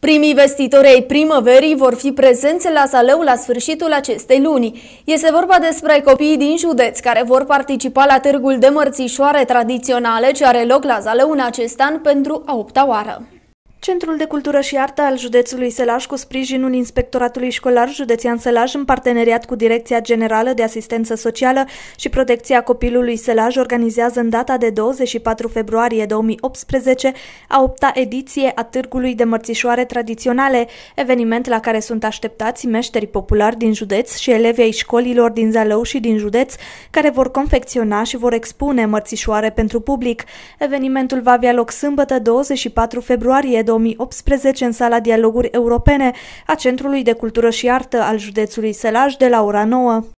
Primii vestitori ai primăverii vor fi prezenți la Saleu la sfârșitul acestei luni. Este vorba despre copiii din județ care vor participa la târgul de mărțișoare tradiționale ce are loc la Saleu în acest an pentru a opta oară. Centrul de Cultură și Artă al județului Sălaj, cu sprijinul Inspectoratului Școlar Județean Sălaj, în parteneriat cu Direcția Generală de Asistență Socială și Protecția Copilului Sălaj, organizează în data de 24 februarie 2018 a opta ediție a Târgului de Mărțișoare Tradiționale, eveniment la care sunt așteptați meșterii populari din județ și elevii ai școlilor din Zalău și din județ, care vor confecționa și vor expune mărțișoare pentru public. Evenimentul va avea loc sâmbătă 24 februarie 2018 în sala Dialoguri Europene a Centrului de Cultură și Artă al județului Sălaj de la ora 9.